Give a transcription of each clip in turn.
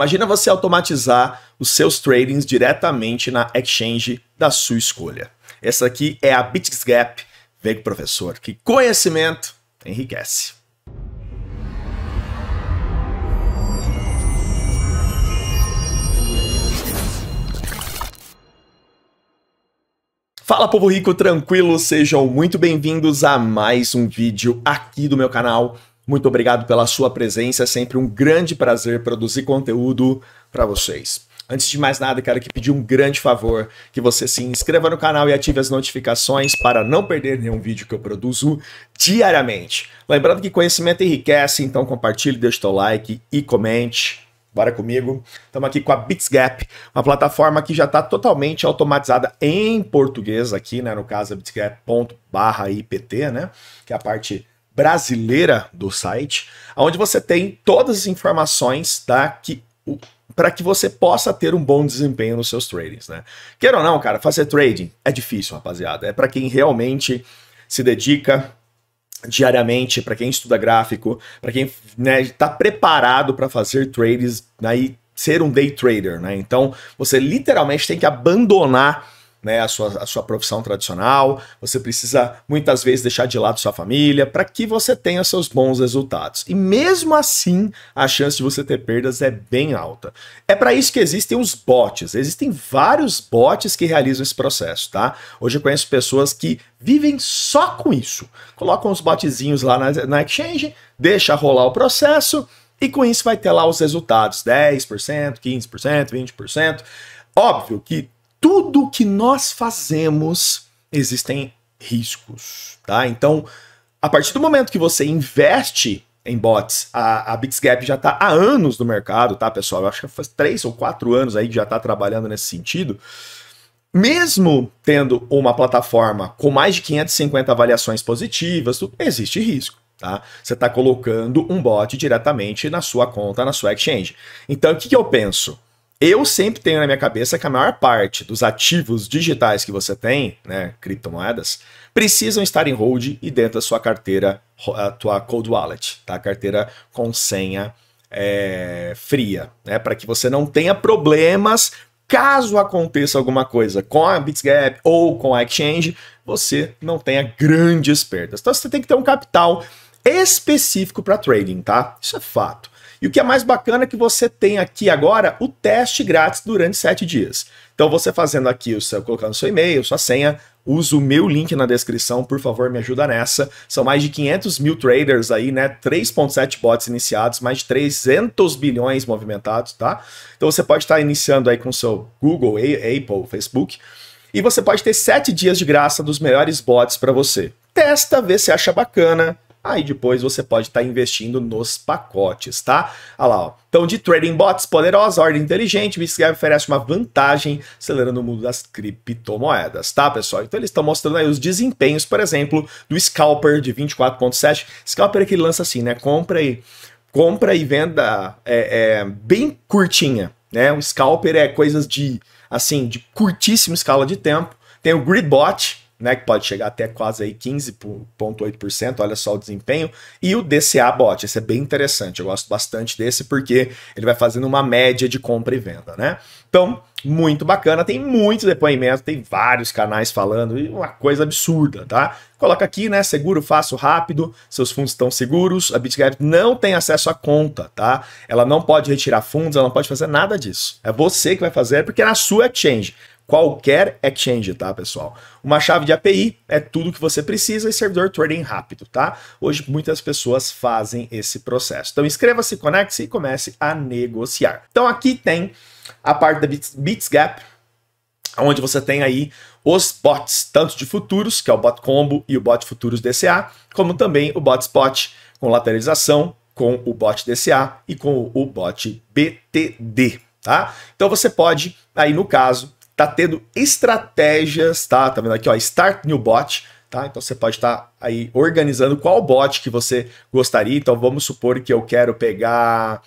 Imagina você automatizar os seus tradings diretamente na exchange da sua escolha. Essa aqui é a BitGap. Vem com o professor, que conhecimento enriquece. Fala povo rico tranquilo, sejam muito bem-vindos a mais um vídeo aqui do meu canal muito obrigado pela sua presença, é sempre um grande prazer produzir conteúdo para vocês. Antes de mais nada, quero que pedir um grande favor, que você se inscreva no canal e ative as notificações para não perder nenhum vídeo que eu produzo diariamente. Lembrando que conhecimento enriquece, então compartilhe, deixe seu like e comente. Bora comigo. Estamos aqui com a Bitsgap, uma plataforma que já está totalmente automatizada em português aqui, né? No caso, a é bitsgap.barra IPT, né? Que é a parte brasileira do site, onde você tem todas as informações tá, que, para que você possa ter um bom desempenho nos seus tradings. Né? Queira ou não, cara, fazer trading é difícil, rapaziada. É para quem realmente se dedica diariamente, para quem estuda gráfico, para quem está né, tá preparado para fazer trades né, e ser um day trader. Né? Então, você literalmente tem que abandonar né, a, sua, a sua profissão tradicional, você precisa muitas vezes deixar de lado sua família para que você tenha seus bons resultados. E mesmo assim, a chance de você ter perdas é bem alta. É para isso que existem os bots. Existem vários bots que realizam esse processo, tá? Hoje eu conheço pessoas que vivem só com isso. Colocam os botzinhos lá na, na exchange, deixa rolar o processo e com isso vai ter lá os resultados: 10%, 15%, 20%. Óbvio que tudo que nós fazemos existem riscos, tá? Então, a partir do momento que você investe em bots, a, a Bitsgap já está há anos no mercado, tá, pessoal? Eu acho que faz três ou quatro anos aí que já está trabalhando nesse sentido. Mesmo tendo uma plataforma com mais de 550 avaliações positivas, existe risco. Tá? Você está colocando um bot diretamente na sua conta, na sua exchange. Então, o que, que eu penso? Eu sempre tenho na minha cabeça que a maior parte dos ativos digitais que você tem, né, criptomoedas, precisam estar em hold e dentro da sua carteira, a tua cold wallet, tá? Carteira com senha é, fria, né? Para que você não tenha problemas caso aconteça alguma coisa com a Bitsgap ou com a Exchange, você não tenha grandes perdas. Então você tem que ter um capital específico para trading, tá? Isso é fato. E o que é mais bacana é que você tem aqui agora o teste grátis durante 7 dias. Então você fazendo aqui, o seu, colocando seu e-mail, sua senha, usa o meu link na descrição, por favor, me ajuda nessa. São mais de 500 mil traders aí, né? 3.7 bots iniciados, mais de 300 bilhões movimentados, tá? Então você pode estar iniciando aí com seu Google, Apple, Facebook. E você pode ter 7 dias de graça dos melhores bots para você. Testa, vê se acha bacana Aí ah, depois você pode estar tá investindo nos pacotes, tá? Olha lá, ó. Então, de trading bots poderosa, ordem inteligente, o oferece uma vantagem acelerando o mundo das criptomoedas, tá, pessoal? Então, eles estão mostrando aí os desempenhos, por exemplo, do Scalper de 24.7. Scalper é que lança assim, né? Compra e, compra e venda é, é, bem curtinha, né? O Scalper é coisas de, assim, de curtíssima escala de tempo. Tem o Gridbot, né, que pode chegar até quase aí 15.8%, olha só o desempenho, e o DCA bot, esse é bem interessante, eu gosto bastante desse porque ele vai fazendo uma média de compra e venda, né? Então, muito bacana, tem muito depoimento, tem vários canais falando, e uma coisa absurda, tá? Coloca aqui, né, seguro, fácil, rápido, seus fundos estão seguros, a BitGap não tem acesso à conta, tá? Ela não pode retirar fundos, ela não pode fazer nada disso. É você que vai fazer, é porque é na sua exchange qualquer exchange, tá, pessoal? Uma chave de API é tudo que você precisa e servidor trading rápido, tá? Hoje muitas pessoas fazem esse processo. Então inscreva-se, conecte-se e comece a negociar. Então aqui tem a parte da Bitsgap, onde você tem aí os bots, tanto de futuros, que é o bot combo e o bot futuros DCA, como também o bot spot com lateralização, com o bot DCA e com o bot BTD, tá? Então você pode aí no caso tá tendo estratégias, tá? Tá vendo aqui, ó, Start New Bot, tá? Então você pode estar tá aí organizando qual bot que você gostaria. Então vamos supor que eu quero pegar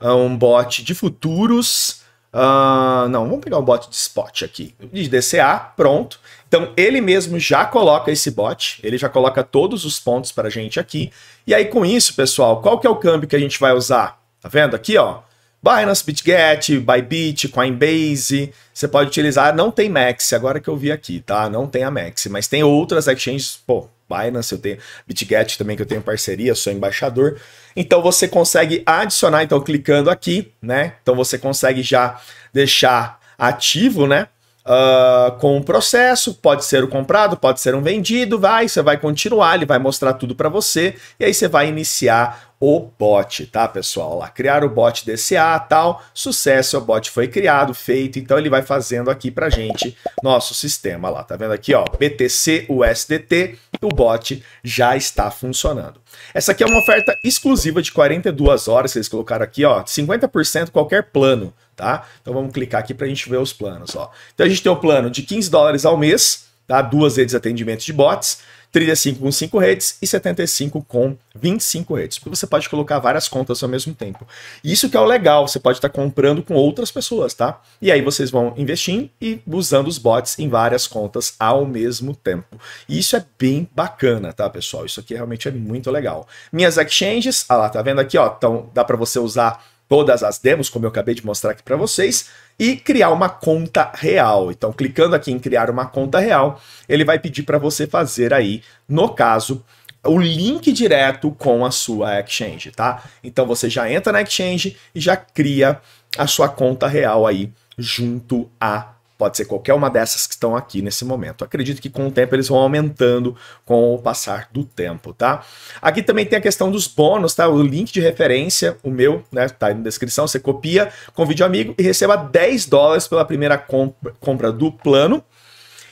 ah, um bot de futuros, Uh, não, vamos pegar um bot de spot aqui. De DCA, pronto. Então ele mesmo já coloca esse bot, ele já coloca todos os pontos para a gente aqui. E aí com isso, pessoal, qual que é o câmbio que a gente vai usar? Tá vendo aqui, ó? Binance, BitGet, Bybit, Coinbase. Você pode utilizar, não tem Max, agora que eu vi aqui, tá? Não tem a Max, mas tem outras exchanges, pô, Binance, eu tenho BitGet também que eu tenho parceria, sou embaixador. Então você consegue adicionar, então clicando aqui, né? Então você consegue já deixar ativo, né? uh, com o um processo, pode ser o comprado, pode ser um vendido, vai, você vai continuar, ele vai mostrar tudo para você, e aí você vai iniciar o bot, tá, pessoal? Lá, criar o bot DCA, tal, sucesso, o bot foi criado, feito, então ele vai fazendo aqui pra gente nosso sistema lá, tá vendo aqui, ó, BTC USDT, o bot já está funcionando. Essa aqui é uma oferta exclusiva de 42 horas, vocês eles colocaram aqui, ó, 50% qualquer plano, tá? Então vamos clicar aqui para a gente ver os planos, ó. Então a gente tem o um plano de 15 dólares ao mês, tá? Duas vezes atendimento de bots, 35 com 5 redes e 75 com 25 redes. Porque você pode colocar várias contas ao mesmo tempo. Isso que é o legal, você pode estar tá comprando com outras pessoas, tá? E aí vocês vão investindo e usando os bots em várias contas ao mesmo tempo. E isso é bem bacana, tá, pessoal? Isso aqui realmente é muito legal. Minhas exchanges, ah lá, tá vendo aqui, ó, então dá para você usar todas as demos, como eu acabei de mostrar aqui para vocês, e criar uma conta real. Então, clicando aqui em criar uma conta real, ele vai pedir para você fazer aí, no caso, o link direto com a sua exchange, tá? Então você já entra na exchange e já cria a sua conta real aí junto a Pode ser qualquer uma dessas que estão aqui nesse momento. Acredito que com o tempo eles vão aumentando com o passar do tempo, tá? Aqui também tem a questão dos bônus, tá? O link de referência, o meu, né, tá aí na descrição, você copia, convide um amigo e receba 10 dólares pela primeira compra do plano.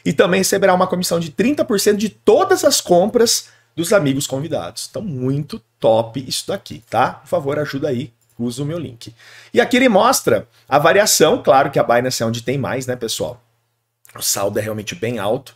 E também receberá uma comissão de 30% de todas as compras dos amigos convidados. Então, muito top isso daqui, tá? Por favor, ajuda aí uso o meu link. E aqui ele mostra a variação, claro que a Binance é onde tem mais, né, pessoal? O saldo é realmente bem alto,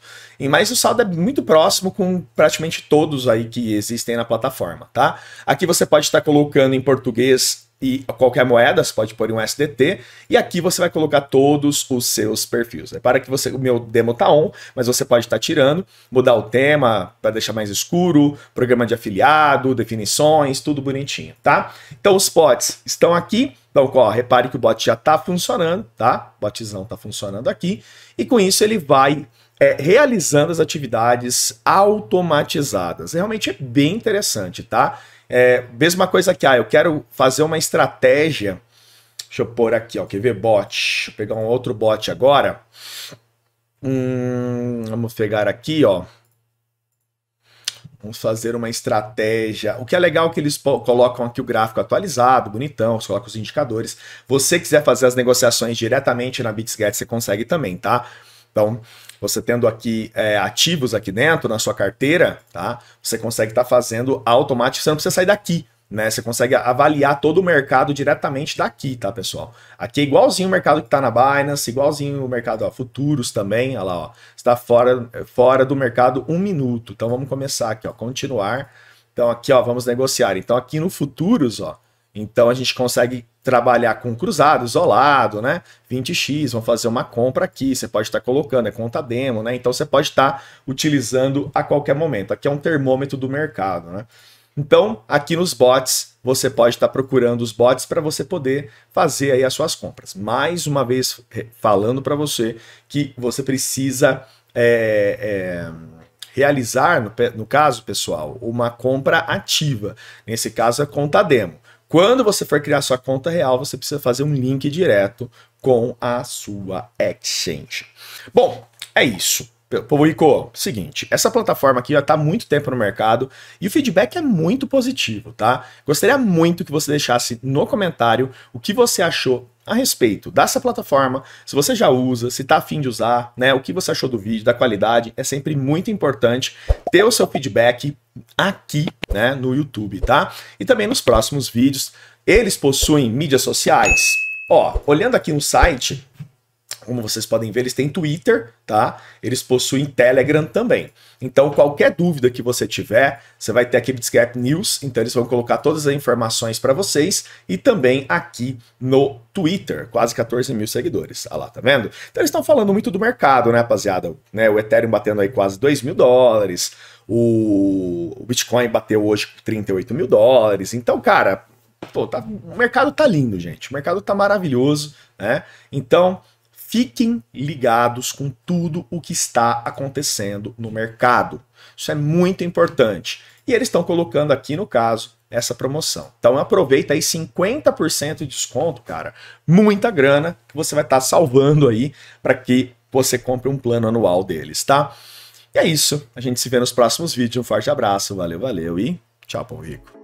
mas o saldo é muito próximo com praticamente todos aí que existem na plataforma, tá? Aqui você pode estar colocando em português e qualquer moeda, você pode pôr um SDT, e aqui você vai colocar todos os seus perfis. Repara é que você, o meu demo tá on, mas você pode estar tá tirando, mudar o tema para deixar mais escuro, programa de afiliado, definições, tudo bonitinho, tá? Então os bots estão aqui, então ó, repare que o bot já está funcionando, tá? O botzão está funcionando aqui, e com isso ele vai é, realizando as atividades automatizadas. Realmente é bem interessante, tá? É, mesma coisa aqui, ah, eu quero fazer uma estratégia. Deixa eu pôr aqui, ó, quer ver bot? Deixa eu pegar um outro bot agora. Hum, vamos pegar aqui, ó. Vamos fazer uma estratégia. O que é legal é que eles colocam aqui o gráfico atualizado, bonitão, eles colocam os indicadores. Você quiser fazer as negociações diretamente na BitsGet, você consegue também, tá? Então, você tendo aqui é, ativos aqui dentro na sua carteira, tá? Você consegue estar tá fazendo automático, você não precisa sair daqui. Né, você consegue avaliar todo o mercado diretamente daqui, tá, pessoal? Aqui é igualzinho o mercado que está na Binance, igualzinho o mercado ó, futuros também, olha lá, ó, está fora, fora do mercado um minuto. Então vamos começar aqui, ó, continuar. Então aqui, ó, vamos negociar. Então aqui no futuros, ó, então a gente consegue trabalhar com cruzado, isolado, né? 20x, vão fazer uma compra aqui, você pode estar colocando, é conta demo, né? Então você pode estar utilizando a qualquer momento. Aqui é um termômetro do mercado, né? Então, aqui nos bots, você pode estar procurando os bots para você poder fazer aí as suas compras. Mais uma vez falando para você que você precisa é, é, realizar, no, no caso pessoal, uma compra ativa. Nesse caso é conta demo. Quando você for criar sua conta real, você precisa fazer um link direto com a sua exchange. Bom, é isso. Publicou, seguinte, essa plataforma aqui já está há muito tempo no mercado e o feedback é muito positivo, tá? Gostaria muito que você deixasse no comentário o que você achou a respeito dessa plataforma, se você já usa, se está afim de usar, né, o que você achou do vídeo, da qualidade, é sempre muito importante ter o seu feedback aqui né, no YouTube, tá? E também nos próximos vídeos. Eles possuem mídias sociais? Ó, olhando aqui no site, como vocês podem ver, eles têm Twitter, tá? Eles possuem Telegram também. Então, qualquer dúvida que você tiver, você vai ter aqui Bitscap News, então eles vão colocar todas as informações para vocês e também aqui no Twitter, quase 14 mil seguidores. Olha lá, tá vendo? Então eles estão falando muito do mercado, né, rapaziada? Né, o Ethereum batendo aí quase 2 mil dólares, o Bitcoin bateu hoje 38 mil dólares. Então, cara, pô, tá, o mercado tá lindo, gente. O mercado tá maravilhoso, né? Então, fiquem ligados com tudo o que está acontecendo no mercado. Isso é muito importante. E eles estão colocando aqui, no caso, essa promoção. Então aproveita aí 50% de desconto, cara. Muita grana que você vai estar tá salvando aí para que você compre um plano anual deles, tá? E é isso. A gente se vê nos próximos vídeos. Um forte abraço. Valeu, valeu e tchau, pão rico.